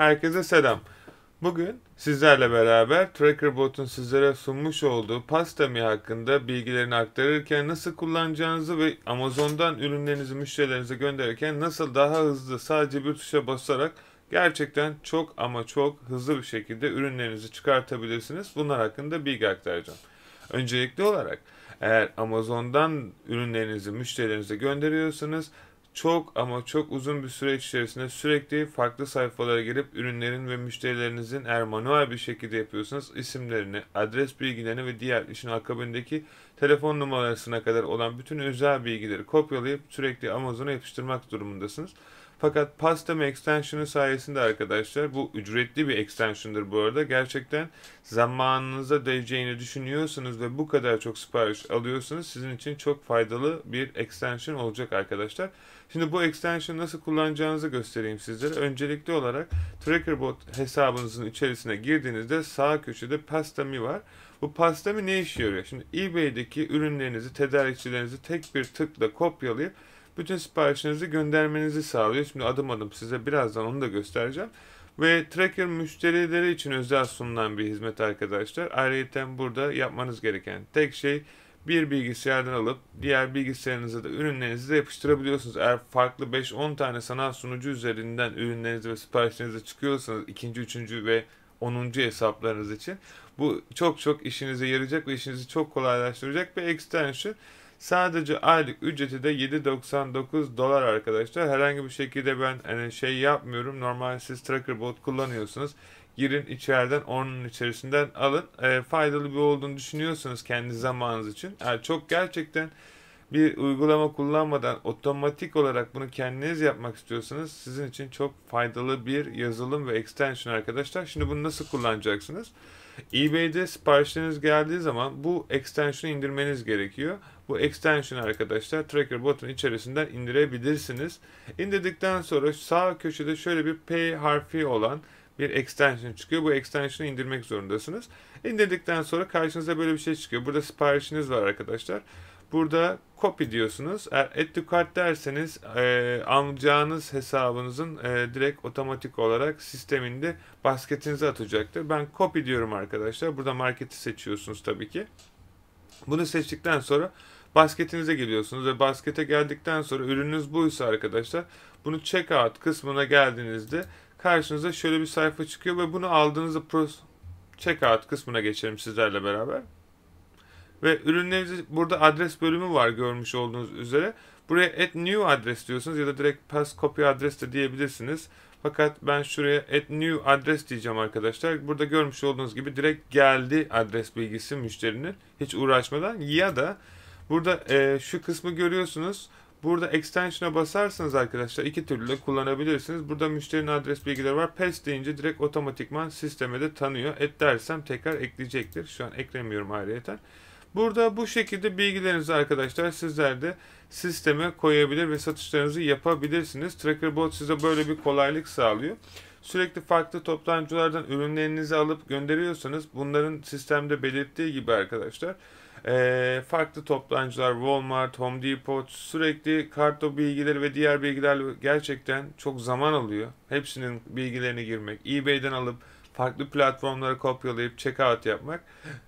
Herkese selam. Bugün sizlerle beraber Trackerbot'un sizlere sunmuş olduğu Pastami hakkında bilgilerini aktarırken nasıl kullanacağınızı ve Amazon'dan ürünlerinizi müşterilerinize gönderirken nasıl daha hızlı sadece bir tuşa basarak gerçekten çok ama çok hızlı bir şekilde ürünlerinizi çıkartabilirsiniz. Bunlar hakkında bilgi aktaracağım. Öncelikli olarak eğer Amazon'dan ürünlerinizi müşterilerinize gönderiyorsanız çok ama çok uzun bir süreç içerisinde sürekli farklı sayfalara girip ürünlerin ve müşterilerinizin eğer manuel bir şekilde yapıyorsanız isimlerini, adres bilgilerini ve diğer işin akabindeki telefon numarasına kadar olan bütün özel bilgileri kopyalayıp sürekli Amazon'a yapıştırmak durumundasınız. Fakat Pastame extension'ı sayesinde arkadaşlar bu ücretli bir extension'dır bu arada. Gerçekten zamanınıza değeceğini düşünüyorsunuz ve bu kadar çok sipariş alıyorsunuz. Sizin için çok faydalı bir extension olacak arkadaşlar. Şimdi bu extension nasıl kullanacağınızı göstereyim sizlere. Öncelikli olarak TrackerBot hesabınızın içerisine girdiğinizde sağ köşede Pastami var. Bu Pastami ne işe yarıyor? Şimdi eBay'deki ürünlerinizi, tedarikçilerinizi tek bir tıkla kopyalayıp bütün siparişlerinizi göndermenizi sağlıyor. Şimdi adım adım size birazdan onu da göstereceğim. Ve tracker müşterileri için özel sunulan bir hizmet arkadaşlar. Ayrıca burada yapmanız gereken tek şey bir bilgisayardan alıp diğer bilgisayarınıza da ürünlerinizi de yapıştırabiliyorsunuz. Eğer farklı 5-10 tane sanal sunucu üzerinden ürünlerinizi ve siparişlerinizi çıkıyorsanız ikinci, üçüncü ve 10. hesaplarınız için bu çok çok işinize yarayacak ve işinizi çok kolaylaştıracak bir extension. Sadece aylık ücreti de 7.99 dolar arkadaşlar. Herhangi bir şekilde ben hani şey yapmıyorum. Normal siz tracker bot kullanıyorsunuz. Girin içeriden onun içerisinden alın. E, faydalı bir olduğunu düşünüyorsunuz kendi zamanınız için. Yani çok gerçekten bir uygulama kullanmadan otomatik olarak bunu kendiniz yapmak istiyorsanız sizin için çok faydalı bir yazılım ve extension arkadaşlar. Şimdi bunu nasıl kullanacaksınız? eBay'de siparişleriniz geldiği zaman bu extension'ı indirmeniz gerekiyor. Bu extension arkadaşlar tracker botun içerisinden indirebilirsiniz. İndirdikten sonra sağ köşede şöyle bir P harfi olan bir extension çıkıyor. Bu extension'ı indirmek zorundasınız. İndirdikten sonra karşınıza böyle bir şey çıkıyor. Burada siparişiniz var arkadaşlar. Burada copy diyorsunuz. Eğer add to cart derseniz e, alacağınız hesabınızın e, direkt otomatik olarak sisteminde basketinize atacaktır. Ben copy diyorum arkadaşlar. Burada marketi seçiyorsunuz tabii ki. Bunu seçtikten sonra basketinize geliyorsunuz ve baskete geldikten sonra ürününüz buysa arkadaşlar bunu checkout kısmına geldiğinizde karşınıza şöyle bir sayfa çıkıyor ve bunu aldığınızda checkout kısmına geçelim sizlerle beraber. Ve ürünlerinizi burada adres bölümü var görmüş olduğunuz üzere. Buraya add new adres diyorsunuz ya da direkt pass copy adres de diyebilirsiniz. Fakat ben şuraya add new adres diyeceğim arkadaşlar. Burada görmüş olduğunuz gibi direkt geldi adres bilgisi müşterinin hiç uğraşmadan ya da Burada e, şu kısmı görüyorsunuz. Burada extension'a basarsanız arkadaşlar iki türlü de kullanabilirsiniz. Burada müşterinin adres bilgileri var. PES deyince direkt otomatikman sisteme de tanıyor. Et dersem tekrar ekleyecektir. Şu an eklemiyorum ayrıyeten. Burada bu şekilde bilgilerinizi arkadaşlar sizler de sisteme koyabilir ve satışlarınızı yapabilirsiniz. Trackerbot size böyle bir kolaylık sağlıyor. Sürekli farklı toptancılardan ürünlerinizi alıp gönderiyorsanız bunların sistemde belirttiği gibi arkadaşlar e, farklı toptancılar, Walmart, Home Depot sürekli karto bilgileri ve diğer bilgiler gerçekten çok zaman alıyor. Hepsinin bilgilerini girmek, eBay'den alıp farklı platformlara kopyalayıp checkout yapmak.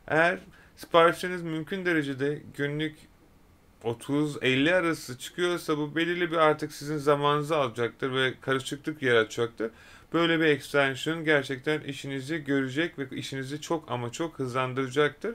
Eğer siparişiniz mümkün derecede günlük 30-50 arası çıkıyorsa bu belirli bir artık sizin zamanınızı alacaktır ve karışıklık yaratacaktır. Böyle bir extension gerçekten işinizi görecek ve işinizi çok ama çok hızlandıracaktır.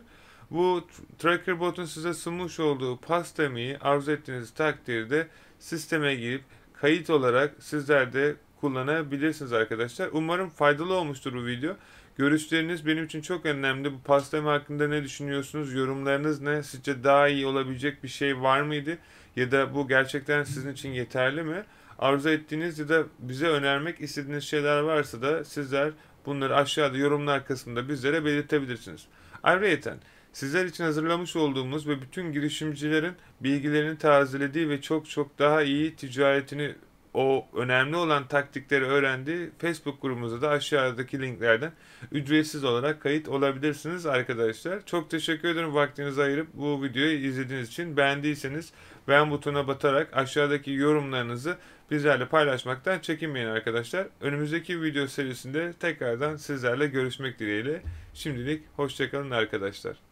Bu tracker botun size sunmuş olduğu pastemiyi arzu ettiğiniz takdirde sisteme girip kayıt olarak sizler de kullanabilirsiniz arkadaşlar. Umarım faydalı olmuştur bu video. Görüşleriniz benim için çok önemli. Bu pasteme hakkında ne düşünüyorsunuz? Yorumlarınız ne? Sizce daha iyi olabilecek bir şey var mıydı? Ya da bu gerçekten sizin için yeterli mi? Arzu ettiğiniz ya da bize önermek istediğiniz şeyler varsa da sizler bunları aşağıda yorumlar kısmında bizlere belirtebilirsiniz. Ayrıca Sizler için hazırlamış olduğumuz ve bütün girişimcilerin bilgilerini tazelediği ve çok çok daha iyi ticaretini o önemli olan taktikleri öğrendiği Facebook grubumuza da aşağıdaki linklerden ücretsiz olarak kayıt olabilirsiniz arkadaşlar. Çok teşekkür ederim vaktinizi ayırıp bu videoyu izlediğiniz için. Beğendiyseniz beğen butonuna batarak aşağıdaki yorumlarınızı bizlerle paylaşmaktan çekinmeyin arkadaşlar. Önümüzdeki video serisinde tekrardan sizlerle görüşmek dileğiyle. Şimdilik hoşçakalın arkadaşlar.